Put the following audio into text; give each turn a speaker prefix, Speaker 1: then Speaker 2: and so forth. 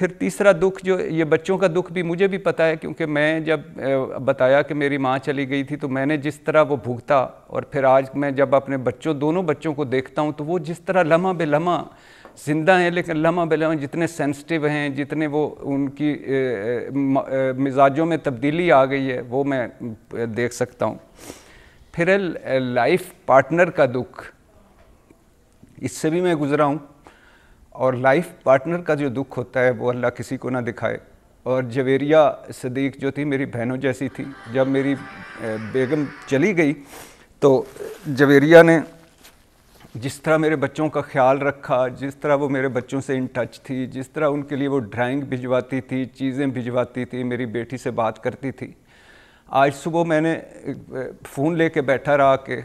Speaker 1: फिर तीसरा दुख जो ये बच्चों का दुख भी मुझे भी पता है क्योंकि मैं जब बताया कि मेरी माँ चली गई थी तो मैंने जिस तरह वो भुगता और फिर आज मैं जब अपने बच्चों दोनों बच्चों को देखता हूँ तो वो जिस तरह लम्हा बे लम्हा ज़िंदा हैं लेकिन लम्हा बे लम्हा जितने सेंसिटिव हैं जितने वो उनकी मिजाजों में तब्दीली आ गई है वो मैं देख सकता हूँ फिर लाइफ पार्टनर का दुख इससे भी मैं गुज़रा हूँ और लाइफ पार्टनर का जो दुख होता है वो अल्लाह किसी को ना दिखाए और जवेरिया सदीक जो थी मेरी बहनों जैसी थी जब मेरी बेगम चली गई तो जवेरिया ने जिस तरह मेरे बच्चों का ख्याल रखा जिस तरह वो मेरे बच्चों से इन टच थी जिस तरह उनके लिए वो ड्राइंग भिजवाती थी चीज़ें भिजवाती थी मेरी बेटी से बात करती थी आज सुबह मैंने फ़ोन लेके बैठा रहा कि